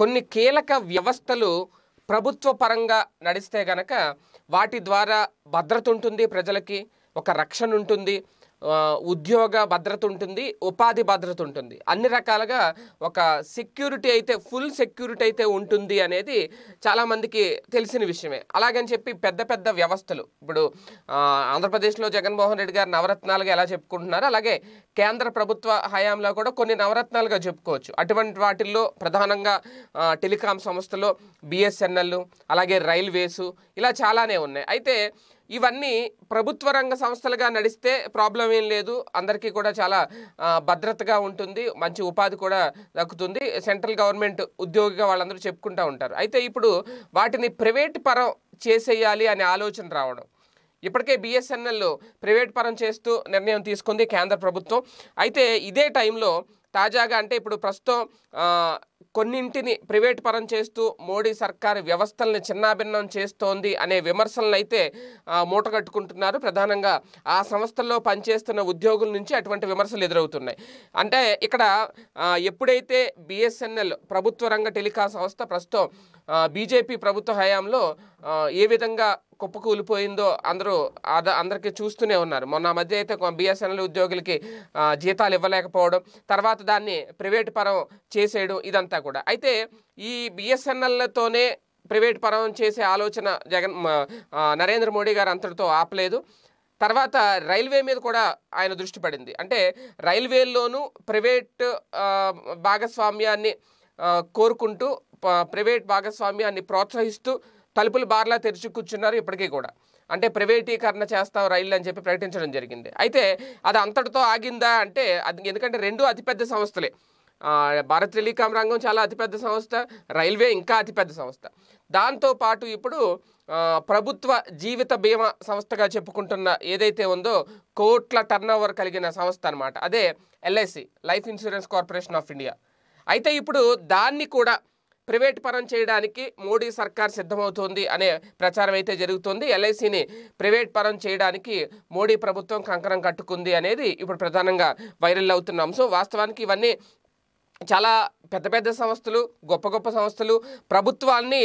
కొన్ని కీలక వ్యవస్థలు ప్రభుత్వ పరంగా నడిస్తే గనక వాటి ద్వారా భద్రత ఉంటుంది ప్రజలకి ఒక రక్షణ ఉంటుంది ఉద్యోగ భద్రత ఉంటుంది ఉపాధి భద్రత ఉంటుంది అన్ని రకాలుగా ఒక సెక్యూరిటీ అయితే ఫుల్ సెక్యూరిటీ అయితే ఉంటుంది అనేది చాలామందికి తెలిసిన విషయమే అలాగని చెప్పి పెద్ద పెద్ద వ్యవస్థలు ఇప్పుడు ఆంధ్రప్రదేశ్లో జగన్మోహన్ రెడ్డి గారు నవరత్నాలుగా ఎలా చెప్పుకుంటున్నారో అలాగే కేంద్ర ప్రభుత్వ హయాంలో కూడా కొన్ని నవరత్నాలుగా చెప్పుకోవచ్చు అటువంటి వాటిల్లో ప్రధానంగా టెలికాం సంస్థలు బిఎస్ఎన్ఎల్ అలాగే రైల్వేసు ఇలా చాలానే ఉన్నాయి అయితే ఇవన్నీ ప్రభుత్వ రంగ సంస్థలుగా నడిస్తే ప్రాబ్లం ఏం లేదు అందరికీ కూడా చాలా భద్రతగా ఉంటుంది మంచి ఉపాధి కూడా దక్కుతుంది సెంట్రల్ గవర్నమెంట్ ఉద్యోగిగా వాళ్ళందరూ చెప్పుకుంటూ ఉంటారు అయితే ఇప్పుడు వాటిని ప్రైవేట్ పరం చేసేయాలి అనే ఆలోచన రావడం ఇప్పటికే బిఎస్ఎన్ఎల్ ప్రైవేట్ పరం చేస్తూ నిర్ణయం తీసుకుంది కేంద్ర ప్రభుత్వం అయితే ఇదే టైంలో తాజాగా అంటే ఇప్పుడు ప్రస్తుతం కొన్నింటిని ప్రైవేట్ పరం చేస్తూ మోడీ సర్కార్ వ్యవస్థల్ని చిన్నాభిన్నం చేస్తోంది అనే విమర్శలను అయితే మూటగట్టుకుంటున్నారు ప్రధానంగా ఆ సంస్థల్లో పనిచేస్తున్న ఉద్యోగుల నుంచి అటువంటి విమర్శలు ఎదురవుతున్నాయి అంటే ఇక్కడ ఎప్పుడైతే బిఎస్ఎన్ఎల్ ప్రభుత్వ రంగ టెలికాం సంస్థ ప్రస్తుతం బీజేపీ ప్రభుత్వ హయాంలో ఏ విధంగా కుప్పకూలిపోయిందో అందరూ అద అందరికీ చూస్తూనే ఉన్నారు మొన్న మధ్య అయితే బిఎస్ఎన్ఎల్ ఉద్యోగులకి జీతాలు ఇవ్వలేకపోవడం తర్వాత దాన్ని ప్రైవేట్ పరం చేసేయడం ఇదంతా అంతా కూడా అయితే ఈ బిఎస్ఎన్ఎల్లతోనే ప్రైవేట్ పరం చేసే ఆలోచన జగన్ నరేంద్ర మోడీ గారు అంతటితో ఆపలేదు తర్వాత రైల్వే మీద కూడా ఆయన దృష్టి పడింది అంటే రైల్వేల్లోనూ ప్రైవేట్ భాగస్వామ్యాన్ని కోరుకుంటూ ప్రైవేట్ భాగస్వామ్యాన్ని ప్రోత్సహిస్తూ తలుపులు బార్లా తెరిచి కూర్చున్నారు ఇప్పటికీ కూడా అంటే ప్రైవేటీకరణ చేస్తాం రైళ్ళు అని చెప్పి ప్రకటించడం జరిగింది అయితే అది అంతటితో ఆగిందా అంటే అది ఎందుకంటే రెండు అతిపెద్ద సంస్థలే భారత్ టెలికాం రంగం చాలా అతిపెద్ద సంస్థ రైల్వే ఇంకా అతిపెద్ద సంస్థ దాంతోపాటు ఇప్పుడు ప్రభుత్వ జీవిత బీమా సంస్థగా చెప్పుకుంటున్న ఏదైతే ఉందో కోట్ల ఓవర్ కలిగిన సంస్థ అనమాట అదే LIC life insurance corporation of India అయితే ఇప్పుడు దాన్ని కూడా ప్రైవేట్ పరం చేయడానికి మోడీ సర్కార్ సిద్ధమవుతోంది అనే ప్రచారం అయితే జరుగుతోంది ఎల్ఐసిని ప్రైవేట్ పరం చేయడానికి మోడీ ప్రభుత్వం కంకరం కట్టుకుంది అనేది ఇప్పుడు ప్రధానంగా వైరల్ అవుతున్న అంశం వాస్తవానికి ఇవన్నీ చాలా పెద్ద పెద్ద సంస్థలు గొప్ప గొప్ప సంస్థలు ప్రభుత్వాన్ని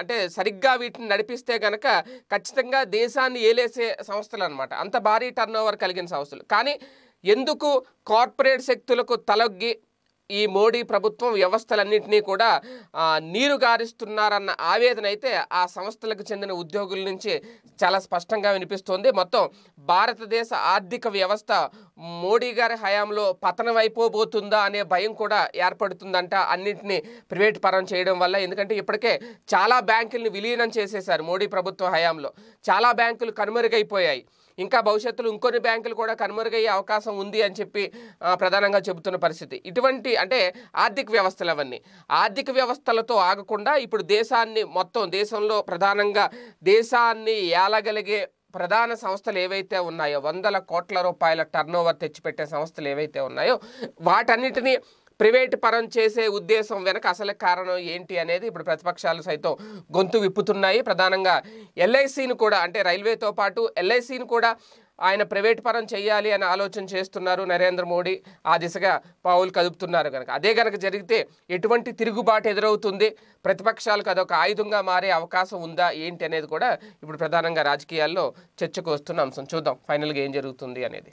అంటే సరిగ్గా వీటిని నడిపిస్తే కనుక ఖచ్చితంగా దేశాన్ని ఏలేసే సంస్థలు అనమాట అంత భారీ టర్న్ కలిగిన సంస్థలు కానీ ఎందుకు కార్పొరేట్ శక్తులకు తలొగ్గి ఈ మోడీ ప్రభుత్వం వ్యవస్థలన్నింటినీ కూడా నీరు గారిస్తున్నారన్న ఆవేదన అయితే ఆ సంస్థలకు చెందిన ఉద్యోగుల నుంచి చాలా స్పష్టంగా వినిపిస్తోంది మొత్తం భారతదేశ ఆర్థిక వ్యవస్థ మోడీ గారి హయాంలో పతనమైపోబోతుందా అనే భయం కూడా ఏర్పడుతుందంట అన్నింటినీ ప్రైవేట్ పరం చేయడం వల్ల ఎందుకంటే ఇప్పటికే చాలా బ్యాంకుల్ని విలీనం చేసేశారు మోడీ ప్రభుత్వ హయాంలో చాలా బ్యాంకులు కనుమరుగైపోయాయి ఇంకా భవిష్యత్తులో ఇంకొన్ని బ్యాంకులు కూడా కనుమరుగయ్యే అవకాశం ఉంది అని చెప్పి ప్రధానంగా చెబుతున్న పరిస్థితి ఇటువంటి అంటే ఆర్థిక వ్యవస్థలు అవన్నీ ఆర్థిక వ్యవస్థలతో ఆగకుండా ఇప్పుడు దేశాన్ని మొత్తం దేశంలో ప్రధానంగా దేశాన్ని ఏలగలిగే ప్రధాన సంస్థలు ఏవైతే ఉన్నాయో వందల కోట్ల రూపాయల టర్నోవర్ తెచ్చిపెట్టే సంస్థలు ఏవైతే ఉన్నాయో వాటన్నిటినీ ప్రైవేట్ పరం చేసే ఉద్దేశం వెనక అసలు కారణం ఏంటి అనేది ఇప్పుడు ప్రతిపక్షాలు సైతం గొంతు విప్పుతున్నాయి ప్రధానంగా ఎల్ఐసిని కూడా అంటే రైల్వేతో పాటు ఎల్ఐసిని కూడా ఆయన ప్రైవేట్ పరం చేయాలి అని ఆలోచన చేస్తున్నారు నరేంద్ర మోడీ ఆ దిశగా పావులు కదుపుతున్నారు కనుక అదే కనుక జరిగితే ఎటువంటి తిరుగుబాటు ఎదురవుతుంది ప్రతిపక్షాలకు అదొక ఆయుధంగా మారే అవకాశం ఉందా ఏంటి అనేది కూడా ఇప్పుడు ప్రధానంగా రాజకీయాల్లో చర్చకు వస్తున్న అంశం చూద్దాం ఫైనల్గా ఏం జరుగుతుంది అనేది